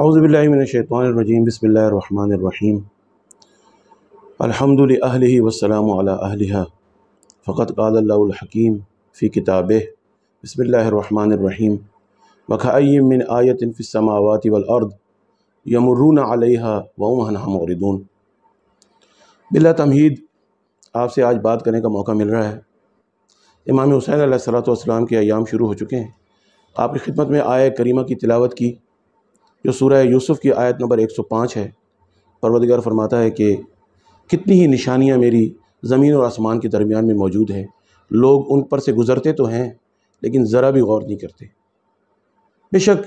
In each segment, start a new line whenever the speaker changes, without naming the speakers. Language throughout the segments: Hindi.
आउज़बिल्लिमिनशैतरजीम बसमीम अलहमदिल्ल वसलम फ़कत कालहकीम फ़ी किताब बसमीम वख़ाइम मिन वलअर्द यमरून आलिहा वमहनमोरदून बिल्ला तमहीद आपसे आज बात करने का मौका मिल रहा है इमाम हुसैन सलाम के अयाम शुरू हो चुके हैं आपकी खिदमत में आय करीमा की तिलावत की जो सूर्य यूसुफ की आयत नंबर 105 है परवदगार फरमाता है कि कितनी ही निशानियाँ मेरी ज़मीन और आसमान के दरमियान में मौजूद हैं लोग उन पर से गुज़रते तो हैं लेकिन ज़रा भी गौर नहीं करते बेशक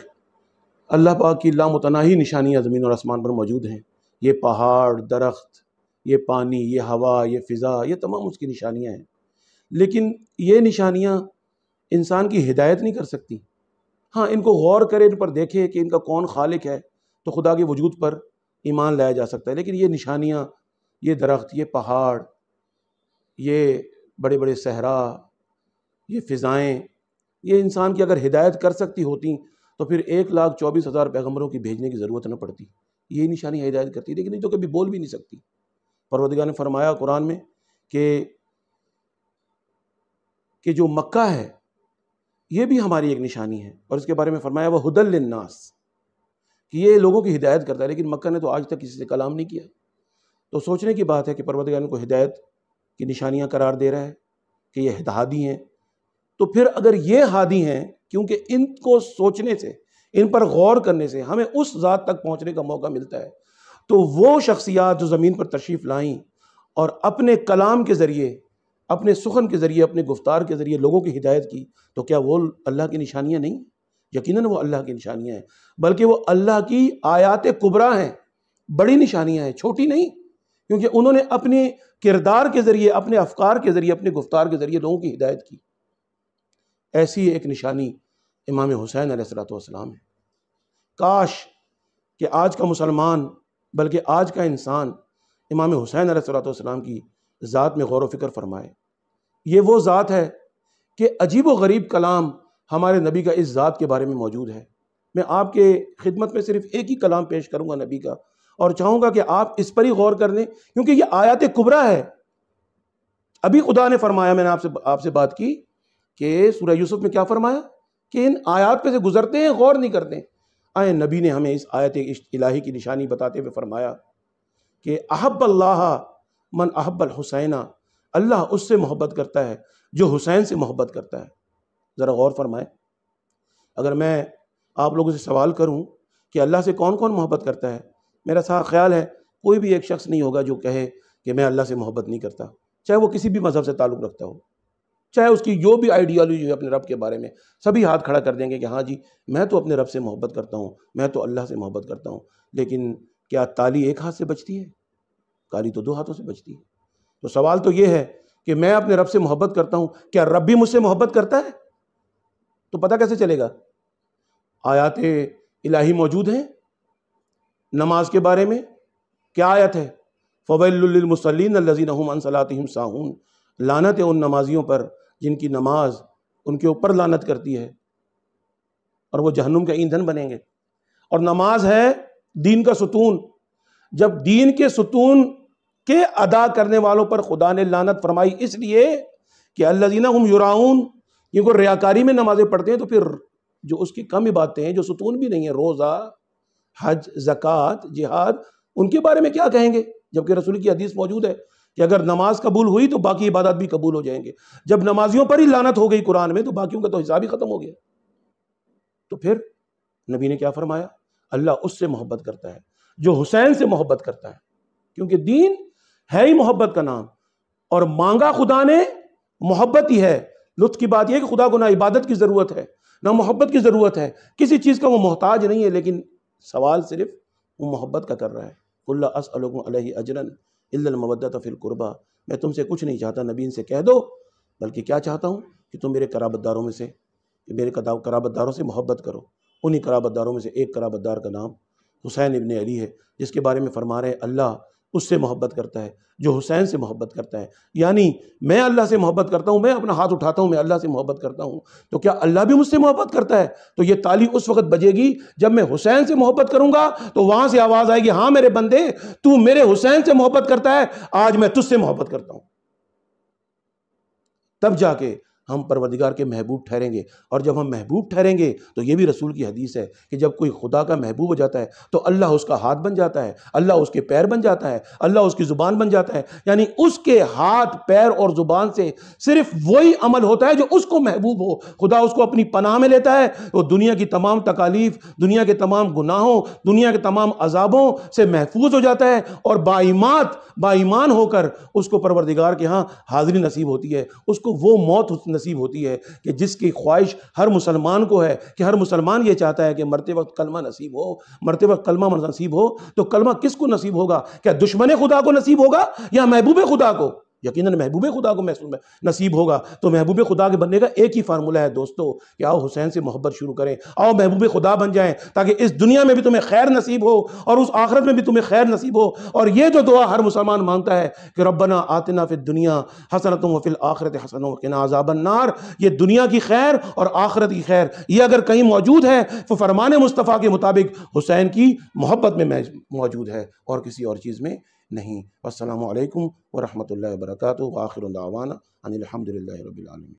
अल्लाह पाक की लामतनाही निशानियाँ ज़मीन और आसमान पर मौजूद हैं ये पहाड़ दरख्त ये पानी ये हवा ये फ़िज़ा ये तमाम उसकी निशानियाँ हैं लेकिन ये निशानियाँ इंसान की हिदायत नहीं कर सकती हाँ इनको गौर करें इन पर देखें कि इनका कौन खालिक है तो खुदा के वजूद पर ईमान लाया जा सकता है लेकिन ये निशानियाँ ये दरख्त ये पहाड़ ये बड़े बड़े सहरा ये फ़िज़ाएँ ये इंसान की अगर हिदायत कर सकती होती तो फिर एक लाख चौबीस हज़ार पैगम्बरों की भेजने की ज़रूरत न पड़ती ये निशानी हिदायत करती लेकिन जो कभी बोल भी नहीं सकती परवदगा ने फरमाया कुरान में कि कि जो मक्का है ये भी हमारी एक निशानी है और इसके बारे में फरमाया वह हदलनास कि ये लोगों की हिदायत करता है लेकिन मक्का ने तो आज तक किसी से कलाम नहीं किया तो सोचने की बात है कि परवतगार को हिदायत की निशानियाँ करार दे रहा है कि ये हदहादी हैं तो फिर अगर ये हादी हैं क्योंकि इनको सोचने से इन पर गौर करने से हमें उस ज़ात तक पहुँचने का मौका मिलता है तो वो शख्सियात जो ज़मीन पर तशरीफ़ लाई और अपने कलाम के ज़रिए अपने सुखन के ज़रिए अपने गुफ्तार के ज़रिए लोगों की हिदायत की तो क्या वो अल्लाह की निशानियाँ नहीं यकीनन वो अल्लाह की निशानियाँ हैं बल्कि वो अल्लाह की आयात कुबरा हैं बड़ी निशानियाँ हैं छोटी नहीं क्योंकि उन्होंने अपने किरदार के ज़रिए अपने अफकार के ज़रिए अपने गुफ्तार के ज़रिए लोगों की हिदायत की ऐसी एक निशानी इमाम हुसैन सलाम है काश कि आज का मुसलमान बल्कि आज का इंसान इमाम हुसैन सलाम की ज़ात में गौर व फिक्र फरमाए ये वो ज़ात है कि अजीब व गरीब कलाम हमारे नबी का इस ज़ात के बारे में मौजूद है मैं आपके खिदमत में सिर्फ एक ही कलाम पेश करूँगा नबी का और चाहूँगा कि आप इस पर ही गौर कर लें क्योंकि ये आयात कुबरा है अभी खुदा ने फरमाया मैंने आपसे आपसे बात की कि सूर्य यूसुफ में क्या फरमाया कि इन आयात पे से गुजरते हैं गौर नहीं करते आए नबी ने हमें इस आयत इलाही की निशानी बताते हुए फरमाया कि अहब अल्लाह मन अहब हुसैना अल्लाह उससे मोहब्बत करता है जो हुसैन से मोहब्बत करता है ज़रा गौर फरमाएं अगर मैं आप लोगों से सवाल करूं कि अल्लाह से कौन कौन मोहब्बत करता है मेरा सा ख्याल है कोई भी एक शख्स नहीं होगा जो कहे कि मैं अल्लाह से मोहब्बत नहीं करता चाहे वो किसी भी मज़हब से ताल्लुक़ रखता हो चाहे उसकी जो भी आइडियालॉजी है अपने रब के बारे में सभी हाथ खड़ा कर देंगे कि हाँ जी मैं तो अपने रब से मोहब्बत करता हूँ मैं तो अल्लाह से मोहब्बत करता हूँ लेकिन क्या ताली एक हाथ से बचती है ताली तो दो हाथों से बचती है तो सवाल तो यह है कि मैं अपने रब से मोहब्बत करता हूं क्या रब भी मुझसे मोहब्बत करता है तो पता कैसे चलेगा आयात इलाही मौजूद हैं नमाज के बारे में क्या आयत है फ़वैलमसलिन साहून लानत है उन नमाजियों पर जिनकी नमाज उनके ऊपर लानत करती है और वो जहनुम का ईंधन बनेंगे और नमाज है दीन का सुतून जब दीन के सुतून के अदा करने वालों पर खुदा ने लानत फरमाई इसलिए कि अल्लाजीना हम युराउन क्योंकि रियाकारी में नमाज़ें पढ़ते हैं तो फिर जो उसकी कम ही बातें हैं जो सुतून भी नहीं है रोज़ा हज ज़क़़त जिहाद उनके बारे में क्या कहेंगे जबकि रसूल की हदीस मौजूद है कि अगर नमाज कबूल हुई तो बाकी इबादत भी कबूल हो जाएंगे जब नमाजियों पर ही लानत हो गई कुरान में तो बाकियों का तो हिसाब ही ख़त्म हो गया तो फिर नबी ने क्या फरमाया अल्लाह उससे मोहब्बत करता है जो हुसैन से मोहब्बत करता है क्योंकि दीन है ही मोहब्बत का नाम और मांगा खुदा ने मोहब्बत ही है लुत्फ की बात यह कि खुदा को ना इबादत की ज़रूरत है ना मोहब्बत की ज़रूरत है किसी चीज़ का वो मोहताज नहीं है लेकिन सवाल सिर्फ वो मोहब्बत का कर रहा है कुल्ला अलह अजरन इल्लमवदत फ़िलकुरबा मैं तुमसे कुछ नहीं चाहता नबीन से कह दो बल्कि क्या चाहता हूँ कि तुम मेरे कराबतदारों में से मेरे कराबतदारों से मोहब्बत करो उन्हीं कराबतदारों में से एक कराबतदार का नाम हुसैन इबन अली है जिसके बारे में फरमा रहे अल्लाह उससे मोहब्बत करता है जो हुसैन से मोहब्बत करता है यानी मैं अल्लाह से मोहब्बत करता हूँ मैं अपना हाथ उठाता हूँ मैं अल्लाह से मोहब्बत करता हूँ तो क्या अल्लाह भी मुझसे मोहब्बत करता है तो ये ताली उस वक्त बजेगी जब मैं हुसैन से मोहब्बत करूँगा तो वहाँ से आवाज़ आएगी हाँ मेरे बंदे तू मेरे हुसैन से मोहब्बत करता है आज मैं तुझसे मोहब्बत करता हूँ तब जाके हम परवदिगार के महबूब ठहरेंगे और जब हम महबूब ठहरेंगे तो ये भी रसूल की हदीस है कि जब कोई खुदा का महबूब हो जाता है तो अल्लाह उसका हाथ बन जाता है अल्लाह उसके पैर बन जाता है अल्लाह उसकी ज़ुबान बन जाता है यानी उसके हाथ पैर और ज़ुबान से सिर्फ वही अमल होता है जो उसको महबूब हो खुदा उसको अपनी पनाह में लेता है वो तो दुनिया की तमाम तकालीफ दुनिया के तमाम गुनाहों दुनिया के तमाम अजाबों से महफूज हो जाता है और बाईमात बाईमान होकर उसको परवरदिगार के यहाँ हाजिरी नसीब होती है उसको वो मौत नसीब होती है कि जिसकी ख्वाहिश हर मुसलमान को है कि हर मुसलमान ये चाहता है कि मरते वक्त कलमा नसीब हो मरते वक्त कलमा नसीब हो तो कलमा किस को नसीब होगा क्या दुश्मन खुदा को नसीब होगा या महबूब खुदा को यकीन महबूब खुदा को महसूस नसीब होगा तो महबूब खुदा के बनने का एक ही फार्मूला है दोस्तों कि आओ हुसैन से मोहब्बत शुरू करें आओ महबूब खुदा बन जाएं ताकि इस दुनिया में भी तुम्हें खैर नसीब हो और उस आखरत में भी तुम्हें खैर नसीब हो और ये जो दुआ हर मुसलमान मांगता है कि रबना आतना फिर दुनिया हसनतों वफिल आखरत हसन वकिना नार ये दुनिया की खैर और आखरत की खैर ये अगर कहीं मौजूद है तो फरमान मुस्तफ़ा के मुताबिक हुसैन की मोहब्बत में मौजूद है और किसी और चीज़ में نہیں والسلام علیکم ورحمۃ اللہ وبرکاتہ وآخر دعوانا ان الحمد للہ رب العالمين